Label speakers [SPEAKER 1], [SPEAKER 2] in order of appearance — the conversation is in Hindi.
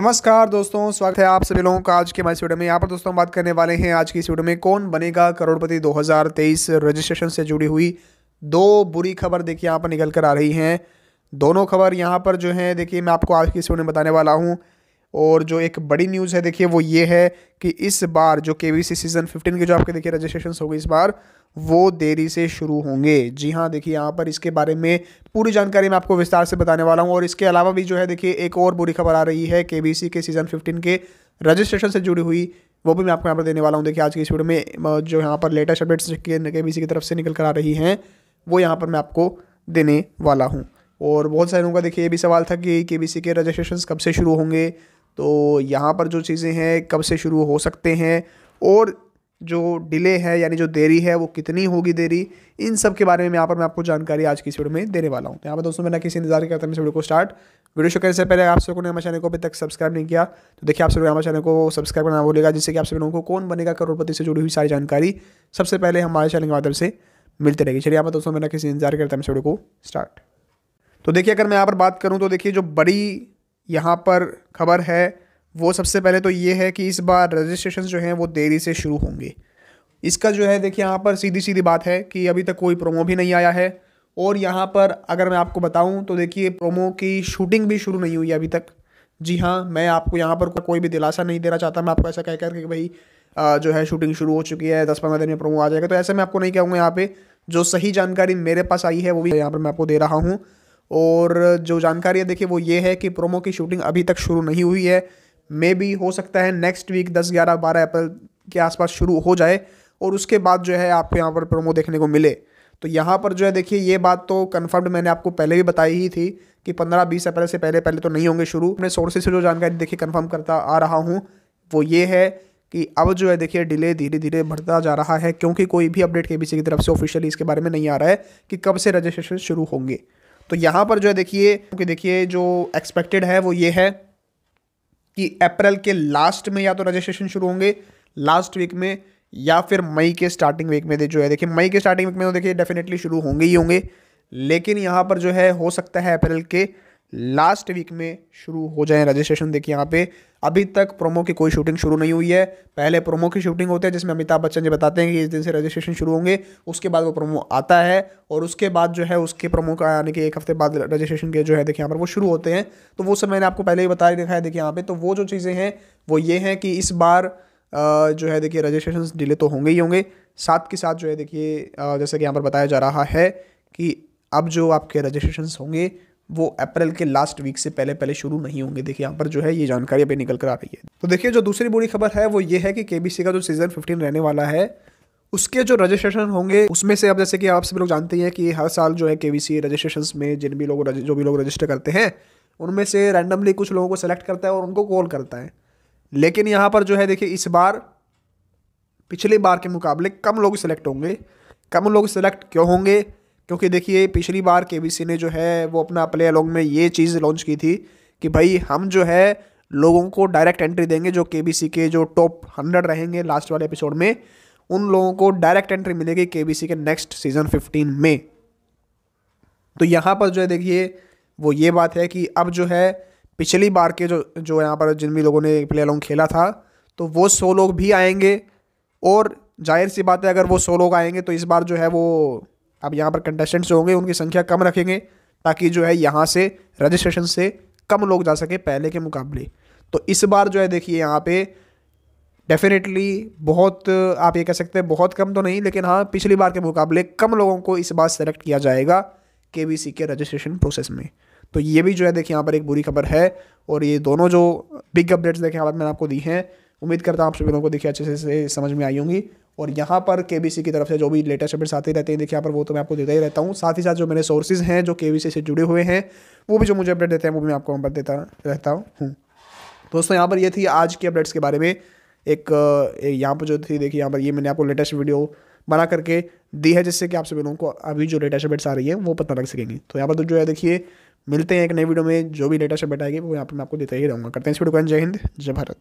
[SPEAKER 1] नमस्कार दोस्तों स्वागत है आप सभी लोगों का आज के हमारे वीडियो में यहाँ पर दोस्तों हम बात करने वाले हैं आज की इस वीडियो में कौन बनेगा करोड़पति 2023 रजिस्ट्रेशन से जुड़ी हुई दो बुरी खबर देखिए यहाँ पर निकल कर आ रही हैं दोनों खबर यहाँ पर जो है देखिए मैं आपको आज की इस वीडियो में बताने वाला हूँ और जो एक बड़ी न्यूज़ है देखिए वो ये है कि इस बार जो के सीज़न फिफ्टीन के जो आपके देखिए रजिस्ट्रेशन हो गए इस बार वो देरी से शुरू होंगे जी हाँ देखिए यहाँ पर इसके बारे में पूरी जानकारी मैं आपको विस्तार से बताने वाला हूँ और इसके अलावा भी जो है देखिए एक और बुरी खबर आ रही है के के सीज़न फिफ्टीन के रजिस्ट्रेशन से जुड़ी हुई वो भी मैं आपको यहाँ पर देने वाला हूँ देखिए आज की इस वीडियो में जो यहाँ पर लेटेस्ट अपडेट्स के बी की तरफ से निकल कर आ रही हैं वो यहाँ पर मैं आपको देने वाला हूँ और बहुत सारे लोगों का देखिए ये भी सवाल था कि के के रजिस्ट्रेशन कब से शुरू होंगे तो यहाँ पर जो चीज़ें हैं कब से शुरू हो सकते हैं और जो डिले है यानी जो देरी है वो कितनी होगी देरी इन सब के बारे में यहाँ पर मैं आपको जानकारी आज की इस वीडियो में देने वाला हूँ तो यहाँ पर दोस्तों मैं ना किसी इंतजार करता हूँ इस वीडियो को स्टार्ट वीडियो शुरू करने से पहले आप सबको ने हमारे चैनल को अभी तक सब्सक्राइब नहीं किया तो देखिए आप सभी हमारे चैनल को सब्सक्राइब करना भूलेगा जिससे कि आप सभी लोगों को कौन बनेगा करोड़पति से जुड़ी हुई सारी जानकारी सबसे पहले हमारे चैनल के माध्यम से मिलते रहेगी चलिए यहाँ पर दोस्तों मैं ना किसी इंतजार करता हूँ इस वीडियो को स्टार्ट तो देखिए अगर मैं यहाँ पर बात करूँ तो देखिए जो बड़ी यहाँ पर खबर है वो सबसे पहले तो ये है कि इस बार रजिस्ट्रेशन जो हैं वो देरी से शुरू होंगे इसका जो है देखिए यहाँ पर सीधी सीधी बात है कि अभी तक कोई प्रोमो भी नहीं आया है और यहाँ पर अगर मैं आपको बताऊँ तो देखिए प्रोमो की शूटिंग भी शुरू नहीं हुई अभी तक जी हाँ मैं आपको यहाँ पर कोई भी दिलासा नहीं देना चाहता मैं आपको ऐसा कह कर कि भाई जो है शूटिंग शुरू हो चुकी है दस पंद्रह दिन में प्रोमो आ जाएगा तो ऐसे मैं आपको नहीं कहूँगा यहाँ पे जो सही जानकारी मेरे पास आई है वो भी यहाँ पर मैं आपको दे रहा हूँ और जो जानकारी है देखिए वो ये है कि प्रोमो की शूटिंग अभी तक शुरू नहीं हुई है मे भी हो सकता है नेक्स्ट वीक दस ग्यारह बारह अप्रैल के आसपास शुरू हो जाए और उसके बाद जो है आपको यहाँ पर प्रोमो देखने को मिले तो यहाँ पर जो है देखिए ये बात तो कन्फर्म्ड मैंने आपको पहले भी बताई ही थी कि पंद्रह बीस अप्रैल से पहले पहले तो नहीं होंगे शुरू अपने सोर्सेज से जो जानकारी देखिए कन्फर्म करता आ रहा हूँ वो ये है कि अब जो है देखिए डिले धीरे धीरे बढ़ता जा रहा है क्योंकि कोई भी अपडेट के की तरफ से ऑफिशियली इसके बारे में नहीं आ रहा है कि कब से रजिस्ट्रेशन शुरू होंगे तो यहाँ पर जो है देखिए कि देखिए जो एक्सपेक्टेड है वो ये है कि अप्रैल के लास्ट में या तो रजिस्ट्रेशन शुरू होंगे लास्ट वीक में या फिर मई के स्टार्टिंग वीक में जो है देखिए मई के स्टार्टिंग वीक में तो देखिए डेफिनेटली शुरू होंगे ही होंगे लेकिन यहाँ पर जो है हो सकता है अप्रैल के लास्ट वीक में शुरू हो जाए रजिस्ट्रेशन देखिए यहाँ पे अभी तक प्रोमो की कोई शूटिंग शुरू नहीं हुई है पहले प्रोमो की शूटिंग होती है जिसमें अमिताभ बच्चन जी बताते हैं कि इस दिन से रजिस्ट्रेशन शुरू होंगे उसके बाद वो प्रोमो आता है और उसके बाद जो है उसके प्रोमो का यानी कि एक हफ्ते बाद रजिस्ट्रेशन के जो है देखिए यहाँ पर वो शुरू होते हैं तो वो सब मैंने आपको पहले ही बता दिखाया है देखिए यहाँ पर तो वो जो चीज़ें हैं वो ये हैं कि इस बार जो है देखिए रजिस्ट्रेशन डिले तो होंगे ही होंगे साथ के साथ जो है देखिए जैसे कि यहाँ पर बताया जा रहा है कि अब जो आपके रजिस्ट्रेशन होंगे वो अप्रैल के लास्ट वीक से पहले पहले शुरू नहीं होंगे देखिए यहाँ पर जो है ये जानकारी अभी निकल कर आ रही है तो देखिए जो दूसरी बुरी खबर है वो ये है कि के का जो सीज़न फिफ्टीन रहने वाला है उसके जो रजिस्ट्रेशन होंगे उसमें से अब जैसे कि आप सभी लोग जानते हैं कि हर साल जो है के रजिस्ट्रेशन में जिन भी लोग जो भी लोग रजिस्टर करते हैं उनमें से रैंडमली कुछ लोगों को सेलेक्ट करता है और उनको कॉल करता है लेकिन यहाँ पर जो है देखिए इस बार पिछली बार के मुकाबले कम लोग सिलेक्ट होंगे कम लोग सिलेक्ट क्यों होंगे क्योंकि देखिए पिछली बार के ने जो है वो अपना प्ले अलॉन्ग में ये चीज़ लॉन्च की थी कि भाई हम जो है लोगों को डायरेक्ट एंट्री देंगे जो के के जो टॉप हंड्रेड रहेंगे लास्ट वाले एपिसोड में उन लोगों को डायरेक्ट एंट्री मिलेगी के के नेक्स्ट सीज़न फिफ्टीन में तो यहाँ पर जो है देखिए वो ये बात है कि अब जो है पिछली बार के जो जो यहाँ पर जिन भी लोगों ने प्ले अलॉन्ग खेला था तो वो सौ लोग भी आएंगे और जाहिर सी बात है अगर वो सौ लोग आएंगे तो इस बार जो है वो अब यहाँ पर कंटेस्टेंट्स होंगे उनकी संख्या कम रखेंगे ताकि जो है यहाँ से रजिस्ट्रेशन से कम लोग जा सके पहले के मुकाबले तो इस बार जो है देखिए यहाँ पे डेफिनेटली बहुत आप ये कह सकते हैं बहुत कम तो नहीं लेकिन हाँ पिछली बार के मुकाबले कम लोगों को इस बार सेलेक्ट किया जाएगा के के रजिस्ट्रेशन प्रोसेस में तो ये भी जो है देखिए यहाँ पर एक बुरी खबर है और ये दोनों जो बिग अपडेट्स देखें यहाँ पर मैंने आपको दी हैं उम्मीद करता हूँ आप सभी लोगों को देखिए अच्छे से समझ में आई होंगी और यहाँ पर के की तरफ से जो भी लेटेस्ट अपडेट्स आते रहते हैं देखिए यहाँ पर वो तो मैं आपको देता ही रहता हूँ साथ ही साथ जो मेरे सोर्सेज हैं जो के से जुड़े हुए हैं वो भी जो मुझे अपडेट देते हैं वो भी मैं आपको बता देता रहता हूँ दोस्तों यहाँ पर ये थी आज की अपडेट्स के बारे में एक यहाँ पर जो थी देखिए यहाँ पर ये मैंने आपको लेटेस्ट वीडियो बना करके दी है जिससे कि आप सभी लोगों को अभी जो लेटेस्ट अपडेट्स आ रही है वो पता लग सकेंगी तो यहाँ पर तो जो है देखिए मिलते हैं एक नई वीडियो में जो भी लेटेस्ट अपडेट आएगी वो यहाँ पर मैं आपको देता ही रहूँगा करते हैं इस वीडियो को जय हिंद जय भारत